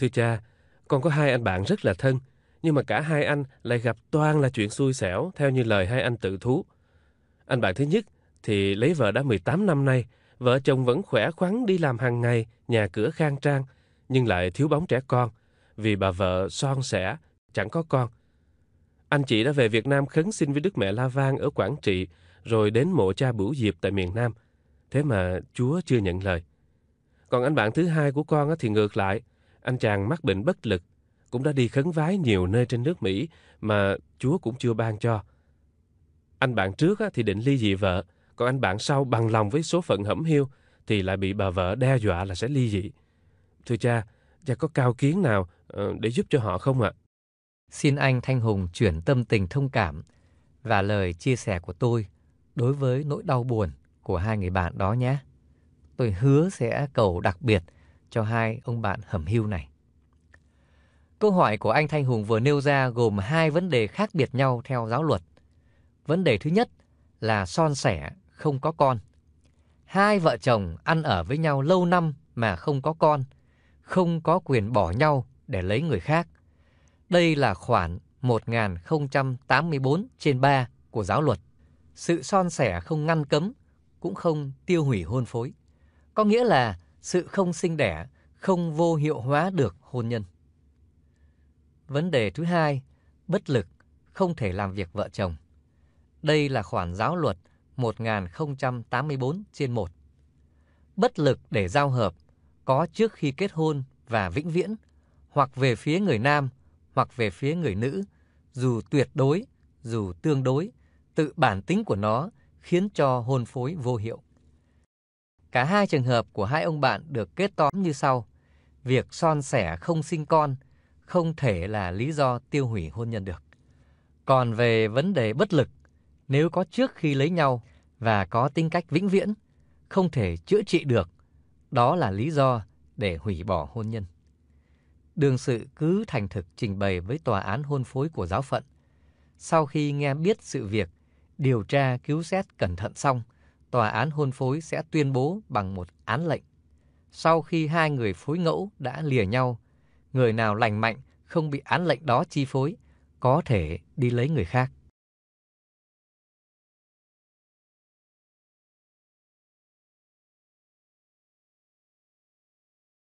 Thưa cha, con có hai anh bạn rất là thân, nhưng mà cả hai anh lại gặp toàn là chuyện xui xẻo theo như lời hai anh tự thú. Anh bạn thứ nhất thì lấy vợ đã 18 năm nay, vợ chồng vẫn khỏe khoắn đi làm hàng ngày, nhà cửa khang trang, nhưng lại thiếu bóng trẻ con, vì bà vợ son sẻ, chẳng có con. Anh chị đã về Việt Nam khấn xin với Đức Mẹ La Vang ở Quảng Trị, rồi đến mộ cha Bửu Diệp tại miền Nam. Thế mà Chúa chưa nhận lời. Còn anh bạn thứ hai của con thì ngược lại, anh chàng mắc bệnh bất lực, cũng đã đi khấn vái nhiều nơi trên nước Mỹ mà Chúa cũng chưa ban cho. Anh bạn trước thì định ly dị vợ, còn anh bạn sau bằng lòng với số phận hẩm hiu thì lại bị bà vợ đe dọa là sẽ ly dị. Thưa cha, cha có cao kiến nào ờ, để giúp cho họ không ạ? Xin anh Thanh Hùng chuyển tâm tình thông cảm và lời chia sẻ của tôi đối với nỗi đau buồn của hai người bạn đó nhé. Tôi hứa sẽ cầu đặc biệt – cho hai ông bạn hầm hưu này. Câu hỏi của anh Thanh Hùng vừa nêu ra gồm hai vấn đề khác biệt nhau theo giáo luật. Vấn đề thứ nhất là son sẻ không có con. Hai vợ chồng ăn ở với nhau lâu năm mà không có con, không có quyền bỏ nhau để lấy người khác. Đây là khoản 1084 trên 3 của giáo luật. Sự son sẻ không ngăn cấm cũng không tiêu hủy hôn phối. Có nghĩa là sự không sinh đẻ không vô hiệu hóa được hôn nhân. Vấn đề thứ hai, bất lực, không thể làm việc vợ chồng. Đây là khoản giáo luật 1084 trên 1. Bất lực để giao hợp có trước khi kết hôn và vĩnh viễn, hoặc về phía người nam, hoặc về phía người nữ, dù tuyệt đối, dù tương đối, tự bản tính của nó khiến cho hôn phối vô hiệu. Cả hai trường hợp của hai ông bạn được kết tóm như sau. Việc son sẻ không sinh con không thể là lý do tiêu hủy hôn nhân được. Còn về vấn đề bất lực, nếu có trước khi lấy nhau và có tính cách vĩnh viễn, không thể chữa trị được, đó là lý do để hủy bỏ hôn nhân. Đường sự cứ thành thực trình bày với tòa án hôn phối của giáo phận. Sau khi nghe biết sự việc, điều tra cứu xét cẩn thận xong, tòa án hôn phối sẽ tuyên bố bằng một án lệnh. Sau khi hai người phối ngẫu đã lìa nhau, người nào lành mạnh không bị án lệnh đó chi phối, có thể đi lấy người khác.